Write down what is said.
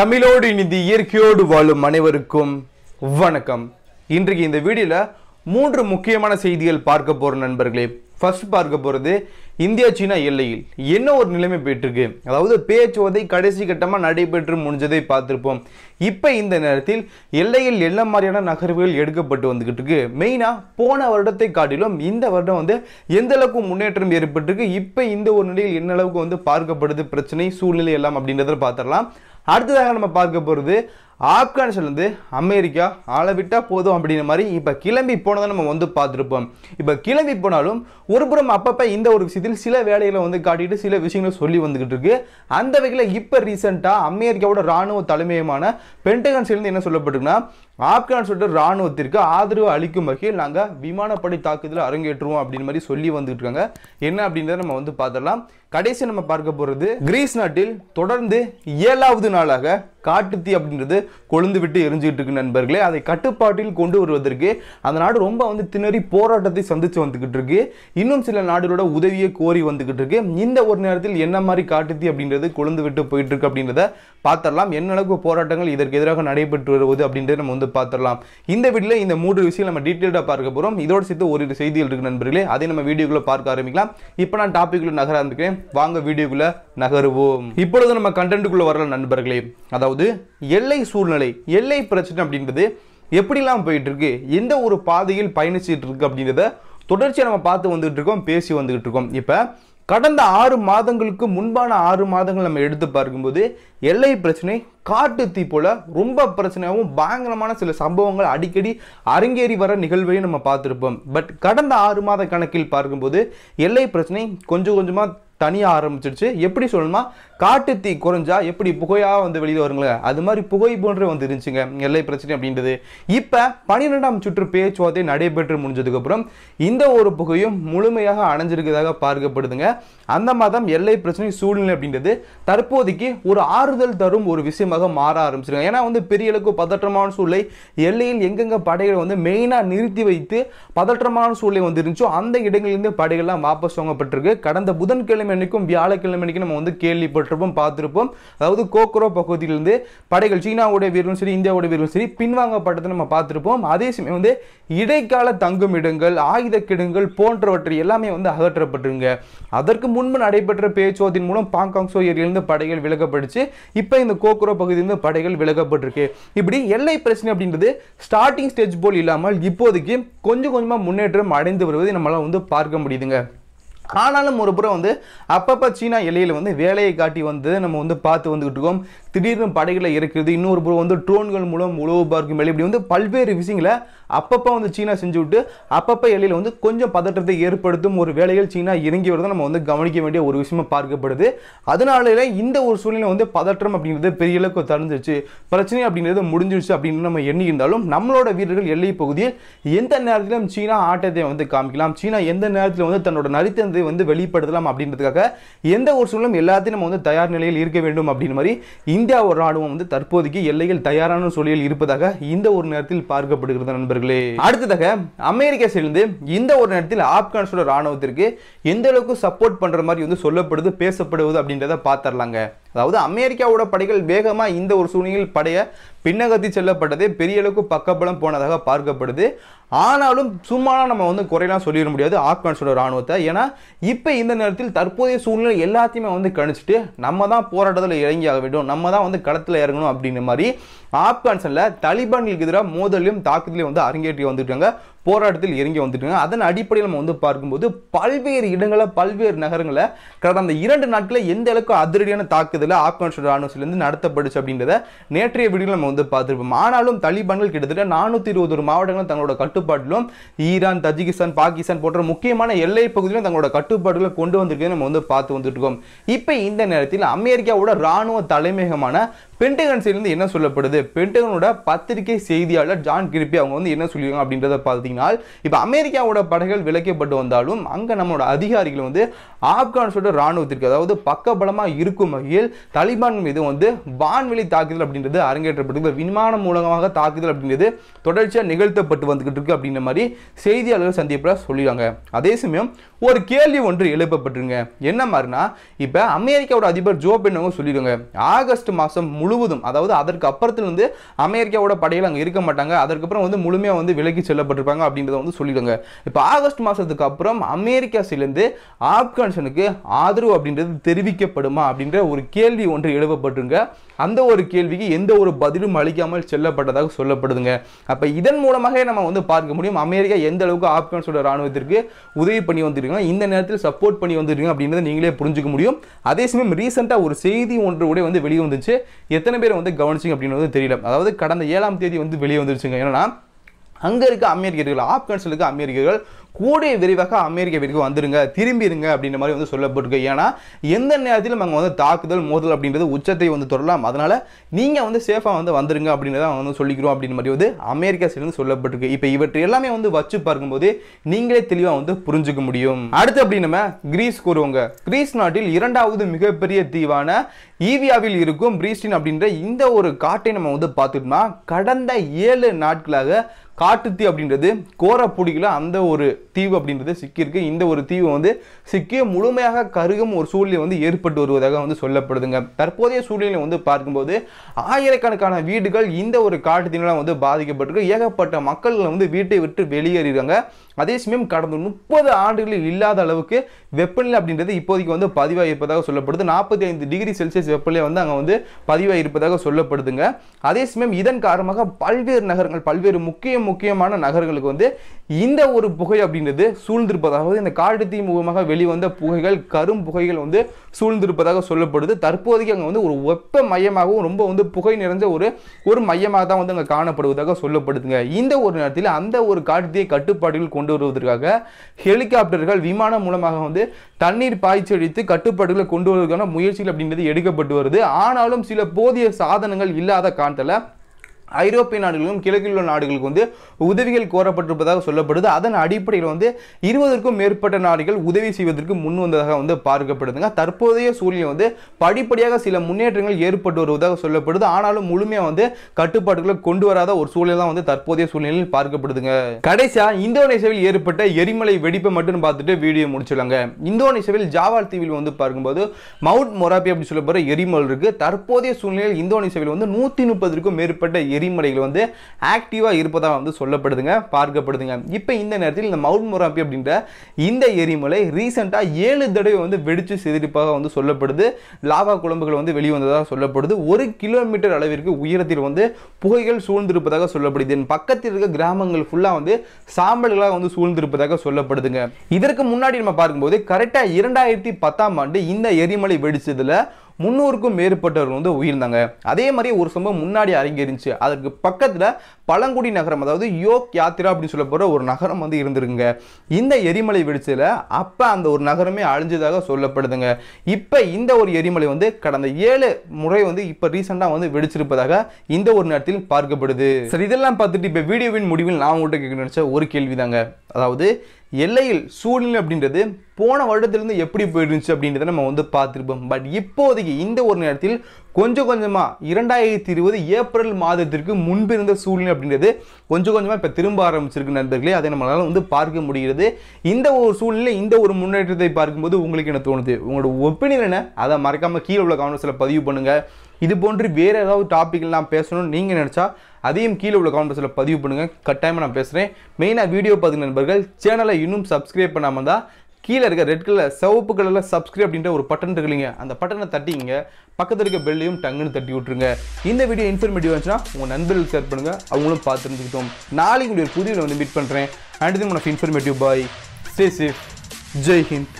தமிழோடு இனிந்து இயற்கையோடு வாழும் அனைவருக்கும் வணக்கம் இன்றைக்கு இந்த வீடியோவில் மூன்று முக்கியமான செய்திகள் பார்க்க போற நண்பர்களே ஃபர்ஸ்ட் பார்க்க போகிறது இந்தியா சீனா எல்லையில் என்ன ஒரு நிலைமை போயிட்டுருக்கு அதாவது பேச்சுவதை கடைசி கட்டமாக நடைபெற்று முடிஞ்சதை பார்த்துருப்போம் இப்போ இந்த நேரத்தில் எல்லையில் என்ன மாதிரியான நகர்வுகள் எடுக்கப்பட்டு வந்துக்கிட்டு இருக்கு மெயினாக போன வருடத்தை காட்டிலும் இந்த வருடம் வந்து எந்த அளவுக்கு முன்னேற்றம் ஏற்பட்டிருக்கு இப்போ இந்த ஒரு நிலையில் என்ன அளவுக்கு வந்து பார்க்கப்படுது பிரச்சனை சூழ்நிலை எல்லாம் அப்படின்றத பார்த்துடலாம் அடுத்ததாக நம்ம பார்க்க போகிறது ஆப்கானிஸ்தான்லேருந்து அமெரிக்கா அளவிட்டால் போதும் அப்படிங்கிற மாதிரி இப்போ கிளம்பி போனதை நம்ம வந்து பார்த்துருப்போம் இப்போ கிளம்பி போனாலும் ஒரு புறம் அப்பப்போ இந்த ஒரு விஷயத்தில் சில வேலைகளை வந்து காட்டிட்டு சில விஷயங்களை சொல்லி வந்துக்கிட்டு இருக்கு அந்த வகையில் இப்போ ரீசெண்டாக அமெரிக்காவோட இராணுவ தலைமையுமான பென்டகன்ஸ்லேருந்து என்ன சொல்லப்பட்டிருக்குன்னா ஆப்கானிஸ்தானோட ராணுவத்திற்கு ஆதரவு அளிக்கும் வகையில் நாங்கள் விமானப்படை தாக்குதல் அரங்கேற்றுவோம் அப்படின்னு மாதிரி சொல்லி வந்துட்டு இருக்காங்க என்ன அப்படின்றத நம்ம வந்து பார்த்துடலாம் கடைசி நம்ம பார்க்க போகிறது கிரீஸ் நாட்டில் தொடர்ந்து ஏழாவது நாளாக காட்டுத்தீ அப்படின்றது கொழுந்து விட்டு எரிஞ்சுக்கிட்டு இருக்கு நண்பர்களே அதை கட்டுப்பாட்டில் கொண்டு வருவதற்கு அந்த நாடு ரொம்ப வந்து திணறி போராட்டத்தை சந்தித்து வந்துக்கிட்டு இருக்கு இன்னும் சில நாடுகளோட உதவியை கோரி வந்துக்கிட்டு இருக்கு இந்த ஒரு நேரத்தில் என்ன மாதிரி காட்டுத்தீ அப்படின்றது கொழுந்து விட்டு போயிட்டு இருக்கு அப்படின்றத பார்த்தரலாம் என்ன அளவுக்கு போராட்டங்கள் இதற்கு எதிராக நடைபெற்று வருவது அப்படின்றத நம்ம வந்து பார்த்துடலாம் இந்த வீட்டில் இந்த மூன்று விஷயம் நம்ம டீட்டெயிலாக பார்க்க போகிறோம் இதோட சேர்த்து ஒரு செய்திகள் இருக்கு நண்பர்களே அதை நம்ம வீடியோக்குள்ளே பார்க்க ஆரம்பிக்கலாம் இப்போ நான் டாப்பிக்கில் நகர ஆரம்பிக்கிறேன் வாங்க வீடியோக்குள்ள நகருவோம் இப்பொழுது நம்ம கண்டென்ட்டுக்குள்ள வரல நண்பர்களே அதாவது எல்லை சூழ்நிலை எல்லை பிரச்சனை அப்படின்றது எப்படிலாம் போயிட்டு இருக்கு எந்த ஒரு பாதையில் பயணிச்சுட்டு இருக்கு அப்படின்றத தொடர்ச்சியாக நம்ம பார்த்து வந்துகிட்டு இருக்கோம் பேசி வந்துகிட்டு இருக்கோம் இப்போ கடந்த ஆறு மாதங்களுக்கு முன்பான ஆறு மாதங்கள் நம்ம எடுத்து பார்க்கும்போது எல்லை பிரச்சனை காட்டு தீ போல ரொம்ப பிரச்சனையாகவும் பயங்கரமான சில சம்பவங்கள் அடிக்கடி அரங்கேறி வர நிகழ்வையும் நம்ம பார்த்துருப்போம் பட் கடந்த ஆறு மாத கணக்கில் பார்க்கும்போது எல்லை பிரச்சனை கொஞ்சம் கொஞ்சமாக தனியாக ஆரம்பிச்சிருச்சு எப்படி சொல்லணுமா காட்டு தீ குறைஞ்சா எப்படி புகையாக வந்து வெளியில் வருங்களே அது மாதிரி புகை போன்றே வந்து இருந்துச்சுங்க எல்லை பிரச்சனை அப்படின்றது இப்போ பன்னிரெண்டாம் சுற்று பேச்சுவார்த்தை நடைபெற்று முடிஞ்சதுக்கப்புறம் இந்த ஒரு புகையும் முழுமையாக அணைஞ்சிருக்கிறதாக பார்க்கப்படுதுங்க அந்த மாதம் எல்லை பிரச்சனை சூழ்நிலை அப்படின்றது தற்போதைக்கு ஒரு ஆறுதல் தரும் ஒரு விஷயமாக மாற ஆரம்பிச்சிருக்காங்க ஏன்னா வந்து பெரிய அளவுக்கு பதற்றமான சூழ்நிலை எல்லையில் எங்கெங்க படைகளை வந்து மெயினாக நிறுத்தி வைத்து பதற்றமான சூழ்நிலை வந்து இருந்துச்சோ அந்த இடங்களிலிருந்து படைகள்லாம் வாபஸ் வாங்கப்பட்டிருக்கு கடந்த புதன்கிழமை ஞாயிற்றுக்கிழமை அன்னைக்கும் வியாழக்கிழமை நம்ம வந்து கேள்விப்பட்டிருப்போம் பார்த்துருப்போம் அதாவது கோக்ரோ பகுதியிலிருந்து படைகள் சீனாவுடைய வீரரும் சரி இந்தியாவுடைய வீரரும் சரி பின்வாங்கப்பட்டதை நம்ம பார்த்துருப்போம் அதே சமயம் வந்து இடைக்கால தங்கும் இடங்கள் ஆயுத கிடங்கள் போன்றவற்றை எல்லாமே வந்து அகற்றப்பட்டிருங்க அதற்கு முன்பு நடைபெற்ற பேச்சுவார்த்தையின் மூலம் பாங்காங் ஏரியிலிருந்து படைகள் விலகப்படுச்சு இப்போ இந்த கோக்ரோ பகுதியிலிருந்து படைகள் விலகப்பட்டிருக்கு இப்படி எல்லை பிரச்சனை அப்படின்றது ஸ்டார்டிங் ஸ்டேஜ் போல் இல்லாமல் இப்போதைக்கு கொஞ்சம் கொஞ்சமாக முன்னேற்றம் அடைந்து வருவதை நம்மளால் வந்து பார்க்க முடியுதுங்க ஆனாலும் ஒரு புறம் வந்து அப்பப்போ சீனா எல்லையில் வந்து வேலையை காட்டி வந்து நம்ம வந்து பார்த்து வந்துக்கிட்டு இருக்கோம் திடீர்னு படைகளை இருக்கிறது இன்னொரு புறம் வந்து ட்ரோன்கள் மூலம் உழவு பார்க்கும் வேலை இப்படி வந்து பல்வேறு விஷயங்களை அப்பப்போ வந்து சீனா செஞ்சு விட்டு அப்பப்போ எல்லையில் வந்து கொஞ்சம் பதற்றத்தை ஏற்படுத்தும் ஒரு வேலையில் சீனா இறங்கி வரதை நம்ம வந்து கவனிக்க வேண்டிய ஒரு விஷயமா பார்க்கப்படுது அதனால இந்த ஒரு சூழ்நிலை வந்து பதற்றம் அப்படிங்கிறது பெரிய அளவுக்கு தடுந்துருச்சு பிரச்சனை அப்படிங்கிறது முடிஞ்சிருச்சு அப்படின்னு நம்ம எண்ணி இருந்தாலும் நம்மளோட வீரர்கள் எல்லை பகுதியில் எந்த நேரத்திலும் சீனா ஆட்டத்தை வந்து காமிக்கலாம் சீனா எந்த நேரத்தில் வந்து தன்னோட நரித்தனத்தை வந்து வெளிப்படுத்தலாம் அப்படின்றதுக்காக எந்த ஒரு சூழலும் எல்லாத்தையும் நம்ம வந்து தயார் நிலையில் இருக்க வேண்டும் அப்படின்னு மாதிரி இந்தியா ஒரு ராணுவம் வந்து தற்போதைக்கு எல்லையில் தயாரான சூழலில் இருப்பதாக இந்த ஒரு நேரத்தில் பார்க்கப்படுகிறது நண்பர்கள் நண்பர்களே அடுத்ததாக அமெரிக்கா சேர்ந்து இந்த ஒரு நேரத்தில் ஆப்கானிஸ்தான் ராணுவத்திற்கு எந்த அளவுக்கு சப்போர்ட் பண்ற மாதிரி வந்து சொல்லப்படுது பேசப்படுவது அப்படின்றத பார்த்துடலாங்க அதாவது அமெரிக்காவோட படைகள் வேகமாக இந்த ஒரு சூழ்நிலையில் படைய பின்னகத்தி செல்லப்பட்டது பெரிய அளவுக்கு பக்கபலம் போனதாக பார்க்கப்படுது ஆனாலும் சும்மா நம்ம வந்து குறையெல்லாம் சொல்லிட முடியாது ஆப்கானிஸ்டோட ராணுவத்தை ஏன்னா இப்போ இந்த நேரத்தில் தற்போதைய சூழ்நிலை எல்லாத்தையுமே வந்து கணிச்சிட்டு நம்ம தான் போராட்டத்தில் இறங்கி ஆக வேண்டும் நம்ம தான் வந்து களத்தில் இறங்கணும் அப்படின்ற மாதிரி ஆப்கானிஸ்தானில் தலிபான்களுக்கு எதிராக மோதலையும் தாக்குதலையும் வந்து அரங்கேற்றி வந்துட்டாங்க போராட்டத்தில் இறங்கி வந்துட்டு அதன் அடிப்படையில் நம்ம வந்து பார்க்கும்போது பல்வேறு இடங்களில் பல்வேறு நகரங்களை கடந்த இரண்டு நாட்களில் எந்த அளவுக்கு அதிரடியான தாக்குதல ஆப்கானிஸ்தான் ராணுவத்திலிருந்து நடத்தப்படுச்சு அப்படின்றத நேற்றைய வீடியோவில் நம்ம வந்து பார்த்துருப்போம் ஆனாலும் தலிபான்கள் கிட்டத்தட்ட நானூற்றி இருபது ஒரு மாவட்டங்களும் தங்களோட கட்டுப்பாட்டிலும் ஈரான் தஜிகிஸ்தான் பாகிஸ்தான் போன்ற முக்கியமான எல்லை பகுதியிலும் தங்களோட கட்டுப்பாடுகளை கொண்டு வந்திருக்கிறது நம்ம வந்து பார்த்து வந்துட்டு இப்போ இந்த நேரத்தில் அமெரிக்காவோட ராணுவ தலைமையகமான பென்டகன் சைட்லேருந்து என்ன சொல்லப்படுது பென்டகனோட பத்திரிகை செய்தியாளர் ஜான் கிருப்பி அவங்க வந்து என்ன சொல்லியிருக்காங்க அப்படின்றத பார்த்து பார்த்தீங்கன்னா இப்போ அமெரிக்காவோட படைகள் விலக்கப்பட்டு வந்தாலும் அங்கே நம்மளோட அதிகாரிகள் வந்து ஆப்கான் சொல்லிட்டு ராணுவத்திற்கு அதாவது பக்கபலமாக இருக்கும் வகையில் தலிபான் மீது வந்து வான்வெளி தாக்குதல் அப்படின்றது அரங்கேற்றப்பட்டு விமானம் மூலமாக தாக்குதல் அப்படின்றது தொடர்ச்சியாக நிகழ்த்தப்பட்டு வந்துகிட்டு இருக்கு அப்படின்ற மாதிரி செய்தியாளர்கள் சந்திப்பில் சொல்லிடுறாங்க அதே சமயம் ஒரு கேள்வி ஒன்று எழுப்பப்பட்டிருங்க என்ன மாதிரினா இப்போ அமெரிக்காவோட அதிபர் ஜோ பிடன் அவங்க சொல்லிடுங்க ஆகஸ்ட் மாதம் முழுவதும் அதாவது அதற்கு அப்புறத்துலேருந்து அமெரிக்காவோட படைகள் அங்கே இருக்க மாட்டாங்க அதுக்கப்புறம் வந்து முழுமையாக வந்து விலக்கி செல்லப்பட்டிருப்பாங்க அப்படின்றத வந்து சொல்லிடுங்க இப்போ ஆகஸ்ட் மாதத்துக்கு அப்புறம் அமெரிக்கா சிலிருந்து ஆப்கான் ராபின்சனுக்கு ஆதரவு அப்படின்றது தெரிவிக்கப்படுமா அப்படின்ற ஒரு கேள்வி ஒன்று எழுதப்பட்டுருங்க அந்த ஒரு கேள்விக்கு எந்த ஒரு பதிலும் அளிக்காமல் செல்லப்பட்டதாக சொல்லப்படுதுங்க அப்போ இதன் மூலமாக நம்ம வந்து பார்க்க முடியும் அமெரிக்கா எந்த அளவுக்கு ஆப்கானிஸ்டோட ராணுவத்திற்கு உதவி பண்ணி வந்திருக்காங்க இந்த நேரத்தில் சப்போர்ட் பண்ணி வந்திருக்காங்க அப்படின்றத நீங்களே புரிஞ்சுக்க முடியும் அதே சமயம் ரீசெண்டாக ஒரு செய்தி ஒன்று கூட வந்து வெளியே வந்துச்சு எத்தனை பேர் வந்து கவனிச்சிங்க அப்படின்னு தெரியல அதாவது கடந்த ஏழாம் தேதி வந்து வெளியே வந்துருச்சுங்க ஏன்னா அங்கே இருக்க அமெரிக்கர்கள் இருக்க அமெரிக்கர்கள் கூடிய விரைவாக வீட்டுக்கு வந்துருங்க திரும்பிடுங்க அப்படின்ற மாதிரி வந்து சொல்லப்பட்டிருக்கு ஏன்னா எந்த நேரத்தில் அங்கே வந்து தாக்குதல் மோதல் அப்படின்றது உச்சத்தை வந்து தொடரலாம் அதனால் நீங்கள் வந்து சேஃபாக வந்து வந்துருங்க அப்படின்றத வந்து சொல்லிக்கிறோம் அப்படின்ற மாதிரி வந்து அமெரிக்கா சைடு சொல்லப்பட்டிருக்கு இப்போ இவற்றை எல்லாமே வந்து வச்சு பார்க்கும்போது நீங்களே தெளிவாக வந்து புரிஞ்சுக்க முடியும் அடுத்து அப்படி நம்ம கிரீஸ் கூறுவோங்க கிரீஸ் நாட்டில் இரண்டாவது மிகப்பெரிய தீவான ஈவியாவில் இருக்கும் பிரீஸ்டின் அப்படின்ற இந்த ஒரு காட்டை நம்ம வந்து பார்த்துட்டோம்னா கடந்த ஏழு நாட்களாக காட்டுத்தீ அப்படின்றது கோரப்புடியில் அந்த ஒரு தீவு அப்படின்றது சிக்கியிருக்கு இந்த ஒரு தீவு வந்து சிக்கிய முழுமையாக கருகும் ஒரு சூழ்நிலை வந்து ஏற்பட்டு வருவதாக வந்து சொல்லப்படுதுங்க தற்போதைய சூழ்நிலை வந்து பார்க்கும்போது ஆயிரக்கணக்கான வீடுகள் இந்த ஒரு காட்டுத்தீனால் வந்து பாதிக்கப்பட்டிருக்கு ஏகப்பட்ட மக்கள் வந்து வீட்டை விட்டு வெளியேறிடுறாங்க அதே சமயம் கடந்த முப்பது ஆண்டுகளில் இல்லாத அளவுக்கு வெப்பநிலை அப்படின்றது இப்போதைக்கு வந்து பதிவாக இருப்பதாக சொல்லப்படுது நாற்பத்தி ஐந்து டிகிரி செல்சியஸ் வெப்பநிலை வந்து அங்கே வந்து பதிவாக இருப்பதாக சொல்லப்படுதுங்க அதே சமயம் இதன் காரணமாக பல்வேறு நகரங்கள் பல்வேறு முக்கிய முக்கியமான நகரங்களுக்கு வந்து இந்த ஒரு புகை அப்படின்றது சூழ்ந்திருப்பதாக இந்த காட்டு தீ மூலமாக வெளிவந்த புகைகள் கரும் புகைகள் வந்து சூழ்ந்திருப்பதாக சொல்லப்படுது தற்போதைக்கு அங்கே வந்து ஒரு வெப்ப மையமாகவும் ரொம்ப வந்து புகை நிறைஞ்ச ஒரு ஒரு மையமாக தான் வந்து அங்கே காணப்படுவதாக சொல்லப்படுதுங்க இந்த ஒரு நேரத்தில் அந்த ஒரு காட்டு கட்டுப்பாடுகள் கொண்டு கொண்டு வருவதற்காக ஹெலிகாப்டர்கள் விமானம் மூலமாக வந்து தண்ணீர் பாய்ச்சடித்து கட்டுப்பாடுகளை கொண்டு வருவதற்கான முயற்சிகள் அப்படின்றது எடுக்கப்பட்டு வருது ஆனாலும் சில போதிய சாதனங்கள் இல்லாத காலத்தில் ஐரோப்பிய நாடுகளுக்கும் கிழக்கில் உள்ள நாடுகளுக்கு வந்து உதவிகள் கோரப்பட்டிருப்பதாக சொல்லப்படுது அதன் அடிப்படையில் வந்து இருபதற்கும் மேற்பட்ட நாடுகள் உதவி செய்வதற்கு முன் வந்ததாக வந்து பார்க்கப்படுதுங்க தற்போதைய சூழ்நிலை வந்து படிப்படியாக சில முன்னேற்றங்கள் ஏற்பட்டு வருவதாக சொல்லப்படுது ஆனாலும் முழுமையாக வந்து கட்டுப்பாடுகளை கொண்டு வராத ஒரு சூழ்நிலை தான் வந்து தற்போதைய சூழ்நிலையில் பார்க்கப்படுதுங்க கடைசியாக இந்தோனேசியாவில் ஏற்பட்ட எரிமலை வெடிப்பை மட்டும் பார்த்துட்டு வீடியோ முடிச்சிடலாங்க இந்தோனேசியாவில் ஜாவால் தீவில் வந்து பார்க்கும்போது மவுண்ட் மொராபி அப்படின்னு சொல்லப்படுற எரிமல் இருக்கு தற்போதைய சூழ்நிலையில் இந்தோனேசியாவில் வந்து நூற்றி முப்பதுக்கும் மேற்பட்ட நெறிமுறைகள் வந்து ஆக்டிவாக இருப்பதாக வந்து சொல்லப்படுதுங்க பார்க்கப்படுதுங்க இப்போ இந்த நேரத்தில் இந்த மவுண்ட் மொராப்பி அப்படின்ற இந்த எரிமலை ரீசெண்டாக ஏழு தடவை வந்து வெடிச்சு சிதறிப்பாக வந்து சொல்லப்படுது லாவா குழம்புகள் வந்து வெளிவந்ததாக சொல்லப்படுது ஒரு கிலோமீட்டர் அளவிற்கு உயரத்தில் வந்து புகைகள் சூழ்ந்திருப்பதாக சொல்லப்படுது என் பக்கத்தில் இருக்க கிராமங்கள் ஃபுல்லாக வந்து சாம்பல்களாக வந்து சூழ்ந்திருப்பதாக சொல்லப்படுதுங்க இதற்கு முன்னாடி நம்ம பார்க்கும்போது கரெக்டாக இரண்டாயிரத்தி பத்தாம் ஆண்டு இந்த எரிமலை வெடிச்சதில் முந்நூறுக்கும் மேற்பட்டவர்கள் வந்து உயிர்ந்தாங்க அதே மாதிரி ஒரு சம்பவம் முன்னாடி அரங்கேறிச்சு அதற்கு பக்கத்தில் பழங்குடி நகரம் அதாவது யோக் யாத்திரா அப்படின்னு சொல்ல ஒரு நகரம் வந்து இருந்திருக்குங்க இந்த எரிமலை வெடிச்சதில் அப்போ அந்த ஒரு நகரமே அழிஞ்சதாக சொல்லப்படுதுங்க இப்போ இந்த ஒரு எரிமலை வந்து கடந்த ஏழு முறை வந்து இப்போ ரீசெண்டாக வந்து வெடிச்சிருப்பதாக இந்த ஒரு நேரத்தில் பார்க்கப்படுது சரி இதெல்லாம் பார்த்துட்டு இப்போ வீடியோவின் முடிவில் நான் உங்கள்கிட்ட கேட்க நினச்ச ஒரு கேள்வி தாங்க அதாவது எல்லையில் சூழ்நிலை அப்படின்றது போன வருடத்திலிருந்து எப்படி போயிருந்துச்சு அப்படின்றத நம்ம வந்து பார்த்துருப்போம் பட் இப்போதைக்கு இந்த ஒரு நேரத்தில் கொஞ்சம் கொஞ்சமாக இரண்டாயிரத்தி இருபது ஏப்ரல் மாதத்திற்கு முன்பிருந்த சூழ்நிலை அப்படின்றது கொஞ்சம் கொஞ்சமாக இப்போ திரும்ப ஆரம்பிச்சிருக்கு நண்பர்களே அதை நம்மளால் வந்து பார்க்க முடிகிறது இந்த ஒரு சூழ்நிலை இந்த ஒரு முன்னேற்றத்தை பார்க்கும்போது உங்களுக்கு என்ன தோணுது உங்களோட ஒப்பீனியன் என்ன அதை மறக்காமல் கீழே உள்ள கவனத்தில் பதிவு பண்ணுங்கள் இது போன்று வேறு ஏதாவது டாப்பிக்லாம் பேசணும்னு நீங்கள் நினச்சா அதையும் கீழே உள்ள கமெண்ட் பாக்ஸில் பதிவு பண்ணுங்கள் கட்டாயமாக நான் பேசுகிறேன் மெயினாக வீடியோ பார்த்து நண்பர்கள் சேனலை இன்னும் சப்ஸ்கிரைப் பண்ணாமல் தான் கீழே இருக்க ரெட் கலர் சிவப்பு கலரில் சப்ஸ்கிரைப் அப்படின்ற ஒரு பட்டன் இருக்குங்க அந்த பட்டனை தட்டிங்க பக்கத்தில் இருக்க பெல்லையும் டங்குன்னு தட்டி விட்டுருங்க இந்த வீடியோ இன்ஃபர்மேட்டிவ் வந்துச்சுன்னா உங்கள் நண்பர்களுக்கு ஷேர் பண்ணுங்கள் அவங்களும் பார்த்து இருந்துக்கிட்டோம் நாளைக்கு ஒரு புதிய வந்து மீட் பண்ணுறேன் அண்ட் தென் உனக்கு இன்ஃபர்மேட்டிவ் பாய் ஸ்டே சேஃப் ஜெய்ஹிந்த்